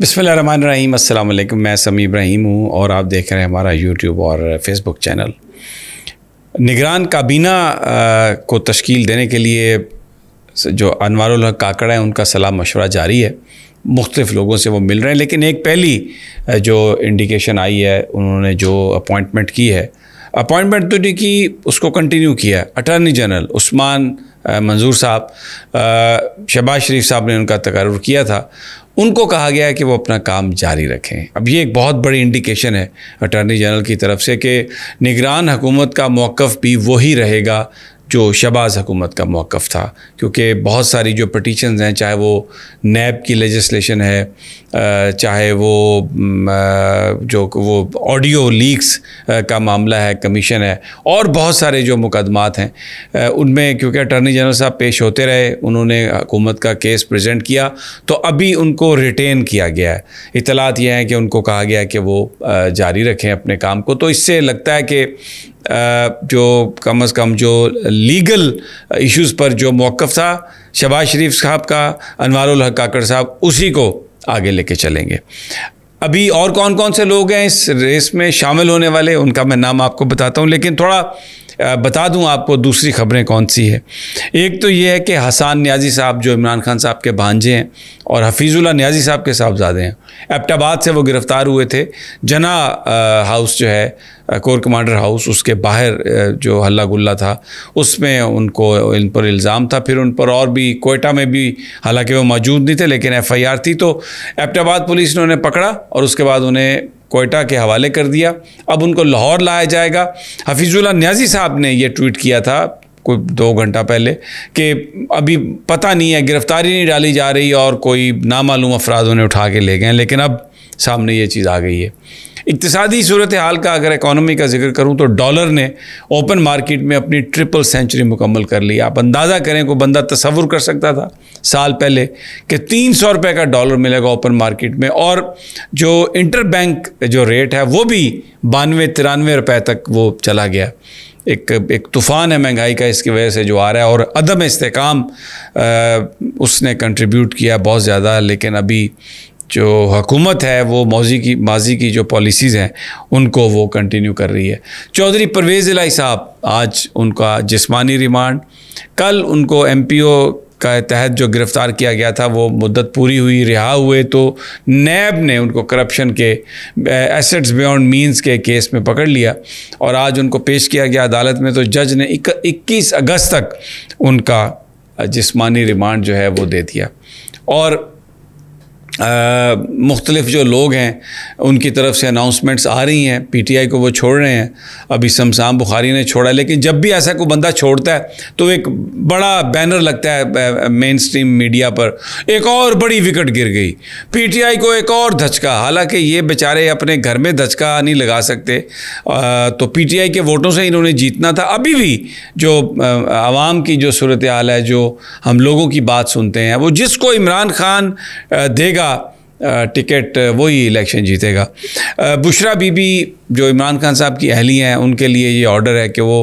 बिसमीम अल्लाम मैं समी इब्राहिम हूँ और आप देख रहे हैं हमारा यूट्यूब और फेसबुक चैनल निगरान काबीना को तश्कील देने के लिए जो अनवर काकड़ा हैं उनका सलाह मशवरा जारी है मुख्तफ लोगों से वो मिल रहे हैं लेकिन एक पहली जो इंडिकेशन आई है उन्होंने जो अपॉइंटमेंट की है अपॉइंटमेंट तो नहीं की उसको कंटिन्यू किया अटर्नी जनरल उस्मान मंजूर साहब शहबाज शरीफ साहब ने उनका तकर्र किया था उनको कहा गया है कि वो अपना काम जारी रखें अब ये एक बहुत बड़ी इंडिकेशन है अटॉर्नी जनरल की तरफ से कि निगरान हुकूमत का मौक़ भी वही रहेगा जो शबाज़ हुकूमत का मौक़ था क्योंकि बहुत सारी जो पटिशन हैं चाहे वो नैब की लेजिस्लेशन है चाहे वो जो वो ऑडियो लीक्स का मामला है कमीशन है और बहुत सारे जो मुकदमात हैं उनमें क्योंकि अटर्नी जनरल साहब पेश होते रहे उन्होंने हुकूमत का केस प्रेजेंट किया तो अभी उनको रिटेन किया गया है इतलात यह है कि उनको कहा गया कि वो जारी रखें अपने काम को तो इससे लगता है कि जो कम अज़ कम जो लीगल इश्यूज़ पर जो मौक़ था शबाज शरीफ साहब का अनवारुल हक काकड़ साहब उसी को आगे लेके चलेंगे अभी और कौन कौन से लोग हैं इस रेस में शामिल होने वाले उनका मैं नाम आपको बताता हूँ लेकिन थोड़ा बता दूं आपको दूसरी खबरें कौन सी है एक तो ये है कि हसान न्याजी साहब जो इमरान खान साहब के भांजे हैं और हफीज़ुल्ला न्याजी साहब के साहबजादे हैं एबटाबाद से वो गिरफ़्तार हुए थे जना हाउस जो है कोर कमांडर हाउस उसके बाहर जो हल्ला गुल्ला था उसमें उनको इन पर इल्ज़ाम था फिर उन पर और भी कोयटा में भी हालांकि वो मौजूद नहीं थे लेकिन एफआईआर थी तो एबटाबाद पुलिस ने उन्हें पकड़ा और उसके बाद उन्हें कोयटा के हवाले कर दिया अब उनको लाहौर लाया जाएगा हफीज़ुल्ला न्याजी साहब ने यह ट्वीट किया था कोई दो घंटा पहले कि अभी पता नहीं है गिरफ़्तारी नहीं डाली जा रही और कोई नामालूम अफराद उन्हें उठा के ले गए लेकिन अब सामने ये चीज़ आ गई है इकतदी सूरत हाल का अगर इकानमी का जिक्र करूँ तो डॉलर ने ओपन मार्केट में अपनी ट्रिपल सेंचुरी मुकम्मल कर ली आप अंदाज़ा करें कोई बंदा तस्वुर कर सकता था साल पहले कि तीन सौ रुपये का डॉलर मिलेगा ओपन मार्केट में और जो इंटर बैंक जो रेट है वो भी बानवे तिरानवे रुपए तक वो चला गया एक एक तूफ़ान है महंगाई का इसकी वजह से जो आ रहा है और अदम इसकाम उसने कंट्रीब्यूट किया बहुत ज़्यादा लेकिन अभी जो हकूमत है वो मौजी की माजी की जो पॉलिसीज़ हैं उनको वो कंटिन्यू कर रही है चौधरी परवेज़ इलाई साहब आज उनका जिस्मानी रिमांड कल उनको एम पी ओ का तहत जो गिरफ़्तार किया गया था वो मुद्दत पूरी हुई रिहा हुए तो नैब ने उनको करप्शन के एसेट्स बियॉन्ड मींस के केस में पकड़ लिया और आज उनको पेश किया गया अदालत में तो जज ने इक्कीस अगस्त तक उनका जिस्मानी रिमांड जो है वो दे दिया और मुख्तलिफ जो लोग हैं उनकी तरफ से अनाउंसमेंट्स आ रही हैं पीटीआई को वो छोड़ रहे हैं अभी शमसाम बुखारी ने छोड़ा लेकिन जब भी ऐसा कोई बंदा छोड़ता है तो एक बड़ा बैनर लगता है मेन स्ट्रीम मीडिया पर एक और बड़ी विकट गिर गई पीटीआई को एक और धचका हालांकि ये बेचारे अपने घर में धचका नहीं लगा सकते आ, तो आई के वोटों से इन्होंने जीतना था अभी भी जो आवाम की जो सूरत हाल है जो हम लोगों की बात सुनते हैं वो जिसको इमरान खान देगा उनका टिकट वही इलेक्शन जीतेगा बुशरा बीबी जो इमरान खान साहब की अहली हैं उनके लिए ये ऑर्डर है कि वो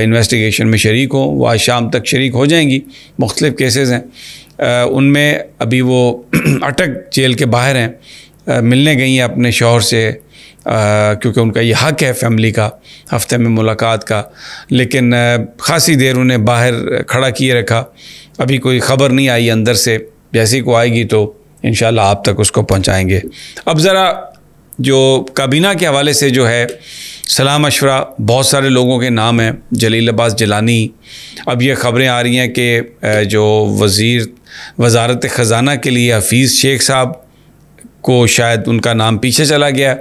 इन्वेस्टिगेशन में शरीक हों वो आज शाम तक शरीक हो जाएंगी मुख्तलिफ़ केसेस हैं उनमें अभी वो अटक जेल के बाहर हैं मिलने गई हैं अपने शोहर से क्योंकि उनका ये हक है फैमिली का हफ्ते में मुलाकात का लेकिन खासी देर उन्हें बाहर खड़ा किए रखा अभी कोई ख़बर नहीं आई अंदर से ही को आएगी तो इन आप तक उसको पहुँचाएँगे अब ज़रा जो काबीना के हवाले से जो है सलाम मशवरा बहुत सारे लोगों के नाम हैं जलील अब्बास जलानी अब ये ख़बरें आ रही हैं कि जो वज़ी वजारत ख़जाना के लिए हफीज़ शेख साहब को शायद उनका नाम पीछे चला गया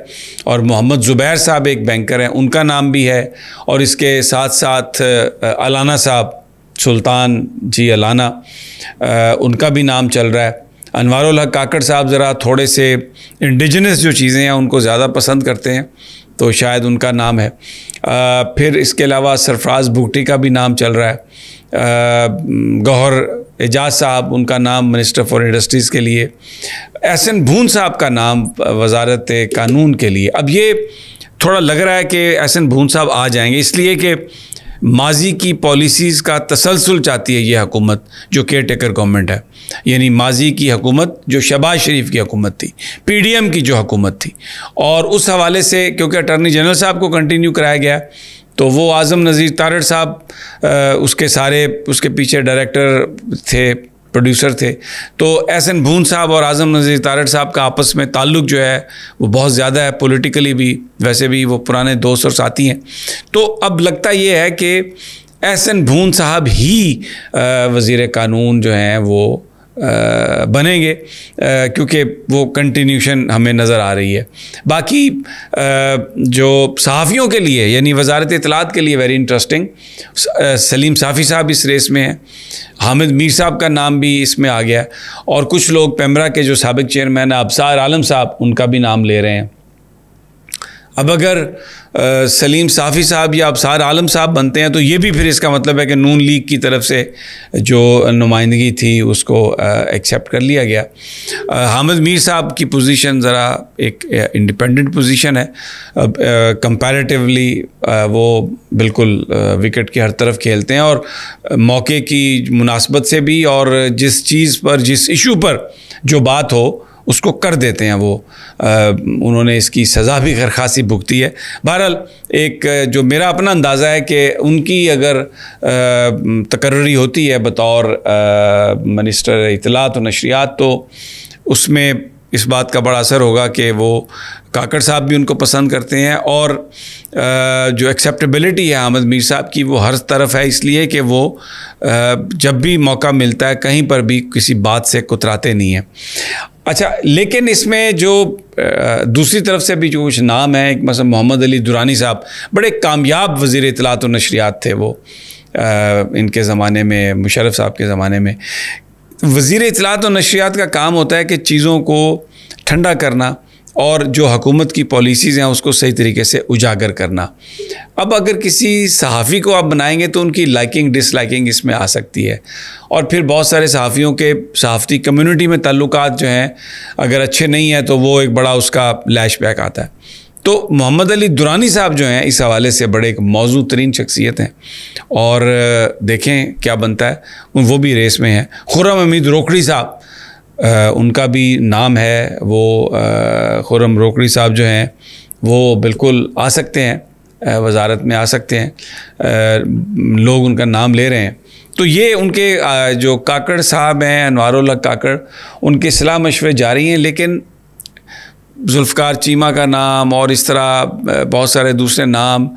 और मोहम्मद ज़ुबैर साहब एक बैंकर हैं उनका नाम भी है और इसके साथ साथ अलाना साहब सुल्तान जी अलाना उनका भी नाम चल रहा है अनवारुल काकड़ साहब ज़रा थोड़े से इंडिजनस जो चीज़ें हैं उनको ज़्यादा पसंद करते हैं तो शायद उनका नाम है आ, फिर इसके अलावा सरफराज भुगटी का भी नाम चल रहा है गौहर एजाज साहब उनका नाम मिनिस्टर फॉर इंडस्ट्रीज़ के लिए एस एन भून साहब का नाम वजारत कानून के लिए अब ये थोड़ा लग रहा है कि एहसन भून साहब आ जाएंगे इसलिए कि माजी की पॉलिसीज़ का तसलसल चाहती है ये हकूमत जो केयर टेकर गवर्नमेंट है यानी माजी की हकूमत जो शबाज शरीफ की हकूमत थी पीडीएम की जो हकूमत थी और उस हवाले से क्योंकि अटर्नी जनरल साहब को कंटिन्यू कराया गया तो वो आज़म नज़ीर तारड़ साहब उसके सारे उसके पीछे डायरेक्टर थे प्रोड्यूसर थे तो एस एन भून साहब और आज़म नज़ीर तारड़ साहब का आपस में ताल्लुक जो है वो बहुत ज़्यादा है पॉलिटिकली भी वैसे भी वो पुराने दोस्त और साथी हैं तो अब लगता ये है कि एस एन भून साहब ही वज़ी कानून जो हैं वो बनेंगे क्योंकि वो कंटिन्यूशन हमें नज़र आ रही है बाकी जो सहाफ़ियों के लिए यानी वजारत इतलात के लिए वेरी इंटरेस्टिंग सलीम साफ़ी साहब इस रेस में हैं हामिद मीर साहब का नाम भी इसमें आ गया और कुछ लोग पेमरा के जो सबक चेयरमैन हैं अबसार आलम साहब उनका भी नाम ले रहे हैं अब अगर आ, सलीम साफ़ी साहब या अबसार आलम साहब बनते हैं तो ये भी फिर इसका मतलब है कि नून लीग की तरफ से जो नुमाइंदगी थी उसको एक्सेप्ट कर लिया गया आ, हामिद मीर साहब की पोजीशन ज़रा एक इंडिपेंडेंट पोजीशन है अब कंपैरेटिवली वो बिल्कुल विकेट के हर तरफ खेलते हैं और मौके की मुनासबत से भी और जिस चीज़ पर जिस इशू पर जो बात हो उसको कर देते हैं वो आ, उन्होंने इसकी सज़ा भी खैर खासी भुगती है बहरहाल एक जो मेरा अपना अंदाज़ा है कि उनकी अगर तकर्री होती है बतौर मिनिस्टर इतलात नशरियात तो उसमें इस बात का बड़ा असर होगा कि वो काकड़ साहब भी उनको पसंद करते हैं और जो एक्सेप्टेबिलिटी है अहमद मीर साहब की वो हर तरफ है इसलिए कि वो जब भी मौका मिलता है कहीं पर भी किसी बात से कुतराते नहीं हैं अच्छा लेकिन इसमें जो दूसरी तरफ से भी जो कुछ नाम है एक मसलन मोहम्मद अली दुरानी साहब बड़े कामयाब वज़ी इतलात और नशरियात थे वो आ, इनके ज़माने में मुशरफ साहब के ज़माने में वज़ी इतलात और नशरियात का काम होता है कि चीज़ों को ठंडा करना और जो हकूमत की पॉलिसीज़ हैं उसको सही तरीके से उजागर करना अब अगर किसी सहाफ़ी को आप बनाएंगे तो उनकी लाइकिंग डिसलाइकिंग इसमें आ सकती है और फिर बहुत सारे सहाफ़ियों के सहाफ़ती कम्युनिटी में तल्लुक जो हैं अगर अच्छे नहीं हैं तो वो एक बड़ा उसका लैश बैक आता है तो मोहम्मद अली दुरानी साहब जो हैं इस हवाले से बड़े एक मौजू तरीन शख्सियत हैं और देखें क्या बनता है वो भी रेस में हैं खुरम अमीद रोकड़ी साहब आ, उनका भी नाम है वो खुरम रोकड़ी साहब जो हैं वो बिल्कुल आ सकते हैं वजारत में आ सकते हैं आ, लोग उनका नाम ले रहे हैं तो ये उनके आ, जो काकड़ साहब हैं अनवारुल्ला काकड़ उनके सलाह मशवरे जारी हैं लेकिन जुल्फ़ार चीमा का नाम और इस तरह बहुत सारे दूसरे नाम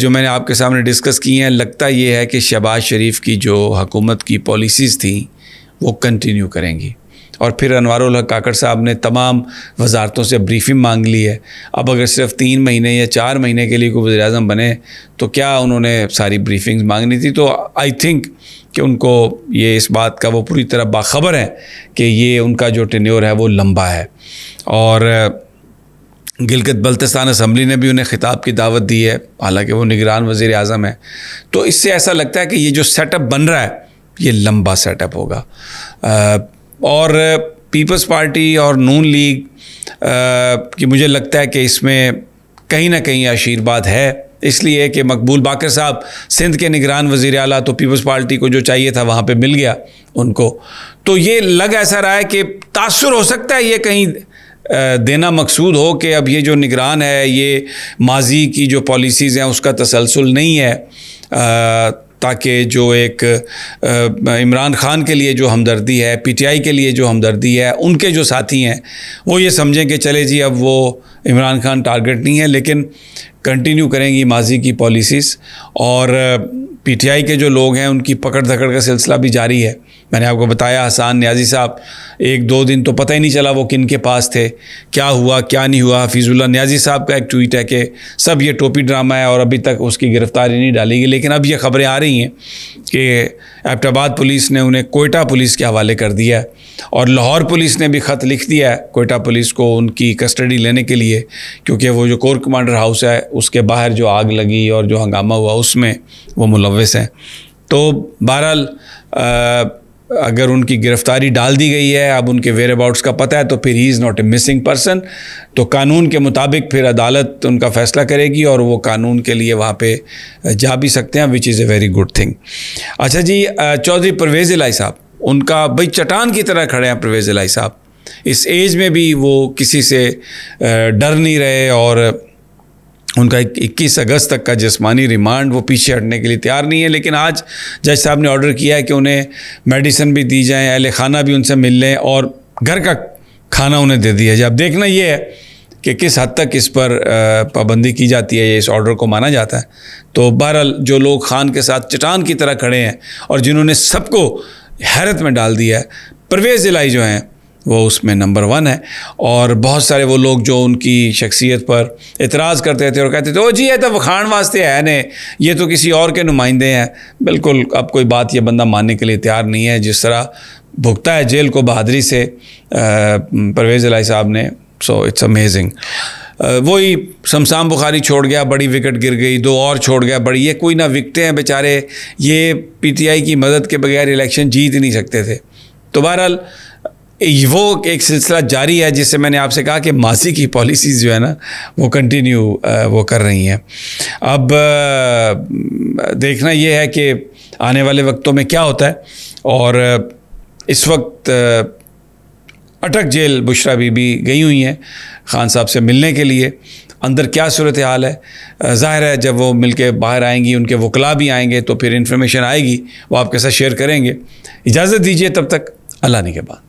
जो मैंने आपके सामने डिस्कस किए हैं लगता ये है कि शहबाज शरीफ की जो हकूमत की पॉलिसीज़ थी वो कंटिन्यू करेंगी और फिर अनवर काकड़ साहब ने तमाम वजारतों से ब्रीफिंग मांग ली है अब अगर सिर्फ तीन महीने या चार महीने के लिए कोई वजी अजम बने तो क्या उन्होंने सारी ब्रीफिंग्स मांगनी थी तो आई थिंक कि उनको ये इस बात का वो पूरी तरह बाखबर है कि ये उनका जो टेन्योर है वो लंबा है और गिलगत बल्तिस्तान असम्बली ने भी उन्हें ख़िताब की दावत दी है हालांकि वो निगरान वज़ी अजम है तो इससे ऐसा लगता है कि ये जो सेटअप बन रहा है ये लंबा सेटअप होगा और पीपल्स पार्टी और नून लीग कि मुझे लगता है कि इसमें कहीं ना कहीं आशीर्वाद है इसलिए कि मकबूल बाकर साहब सिंध के निगरान वजीर अला तो पीपल्स पार्टी को जो चाहिए था वहाँ पे मिल गया उनको तो ये लग ऐसा रहा है कि तासर हो सकता है ये कहीं देना मकसूद हो कि अब ये जो निगरान है ये माजी की जो पॉलिसीज़ हैं उसका तसलसल नहीं है ताकि जो एक इमरान खान के लिए जो हमदर्दी है पीटीआई के लिए जो हमदर्दी है उनके जो साथी हैं वो ये समझें कि चले जी अब वो इमरान खान टारगेट नहीं है लेकिन कंटिन्यू करेंगी माजी की पॉलिसीज़ और पीटीआई के जो लोग हैं उनकी पकड़ धकड़ का सिलसिला भी जारी है मैंने आपको बताया हसान न्याजी साहब एक दो दिन तो पता ही नहीं चला वो किन के पास थे क्या हुआ क्या नहीं हुआ हफीज़ुल्ला न्याजी साहब का एक ट्वीट है कि सब ये टोपी ड्रामा है और अभी तक उसकी गिरफ्तारी नहीं डाली गई लेकिन अब ये खबरें आ रही हैं कि एबटाबाद पुलिस ने उन्हें कोयटा पुलिस के हवाले कर दिया है और लाहौर पुलिस ने भी ख़त लिख दिया है कोयटा पुलिस को उनकी कस्टडी लेने के लिए क्योंकि वो जो कोर कमांडर हाउस है उसके बाहर जो आग लगी और जो हंगामा हुआ उसमें वो मुलव मुलविस हैं तो बहरहाल अगर उनकी गिरफ्तारी डाल दी गई है अब उनके वेयर अबाउट्स का पता है तो फिर he is not a missing person तो कानून के मुताबिक फिर अदालत उनका फ़ैसला करेगी और वो कानून के लिए वहाँ पे जा भी सकते हैं which is a very good thing अच्छा जी चौधरी परवेज़ लाई साहब उनका भाई चटान की तरह खड़े हैं परवेज़ लाई साहब इस एज में भी वो किसी से डर नहीं रहे और उनका इक्कीस अगस्त तक का जिसमानी रिमांड वो पीछे हटने के लिए तैयार नहीं है लेकिन आज जज साहब ने ऑर्डर किया है कि उन्हें मेडिसिन भी दी जाए अहल खाना भी उनसे मिल लें और घर का खाना उन्हें दे दिया जाए अब देखना ये है कि किस हद तक इस पर पाबंदी की जाती है या इस ऑर्डर को माना जाता है तो बहरहाल जो लोग खान के साथ चटान की तरह खड़े हैं और जिन्होंने सबको हैरत में डाल दिया है परवेज़ इलाई जो हैं वो उसमें नंबर वन है और बहुत सारे वो लोग जो उनकी शख्सियत पर इतराज़ करते थे और कहते थे ओ जी ये तो वखाण वास्ते है ने ये तो किसी और के नुमाइंदे हैं बिल्कुल अब कोई बात ये बंदा मानने के लिए तैयार नहीं है जिस तरह भुगता है जेल को बहादरी से परवेज़ अलाई साहब ने सो इट्स अमेजिंग वही शमसाम बुखारी छोड़ गया बड़ी विकेट गिर गई दो और छोड़ गया बड़ी ये कोई ना विकते हैं बेचारे ये पीटीआई की मदद के बगैर इलेक्शन जीत ही नहीं सकते थे तो बहरहाल वो एक सिलसिला जारी है जिससे मैंने आपसे कहा कि मासी की पॉलिसीज़ जो है ना वो कंटिन्यू वो कर रही हैं अब देखना ये है कि आने वाले वक्तों में क्या होता है और इस वक्त अटक जेल बुशरा बीबी गई हुई हैं खान साहब से मिलने के लिए अंदर क्या सूरत हाल है ज़ाहिर है जब वो मिल के बाहर आएंगी उनके वकला भी आएंगे तो फिर इन्फॉर्मेशन आएगी वो आपके साथ शेयर करेंगे इजाज़त दीजिए तब तक अल्लाह ने के बाद